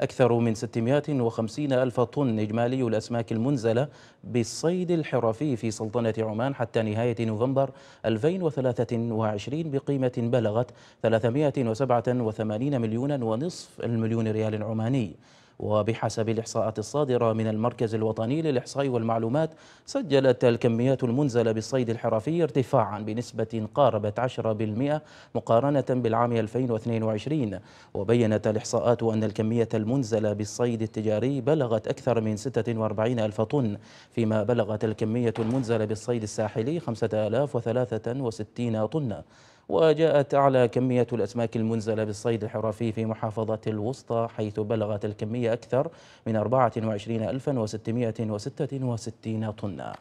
أكثر من 650 ألف طن إجمالي الأسماك المنزلة بالصيد الحرفي في سلطنة عمان حتى نهاية نوفمبر 2023 بقيمة بلغت 387 مليون ونصف المليون ريال عماني وبحسب الإحصاءات الصادرة من المركز الوطني للإحصاء والمعلومات سجلت الكميات المنزلة بالصيد الحرفي ارتفاعا بنسبة قاربت 10% مقارنة بالعام 2022 وبينت الإحصاءات أن الكمية المنزلة بالصيد التجاري بلغت أكثر من 46 ألف طن فيما بلغت الكمية المنزلة بالصيد الساحلي 5063 طن وجاءت أعلى كمية الأسماك المنزلة بالصيد الحرفي في محافظة الوسطى حيث بلغت الكمية أكثر من 24666 طنًا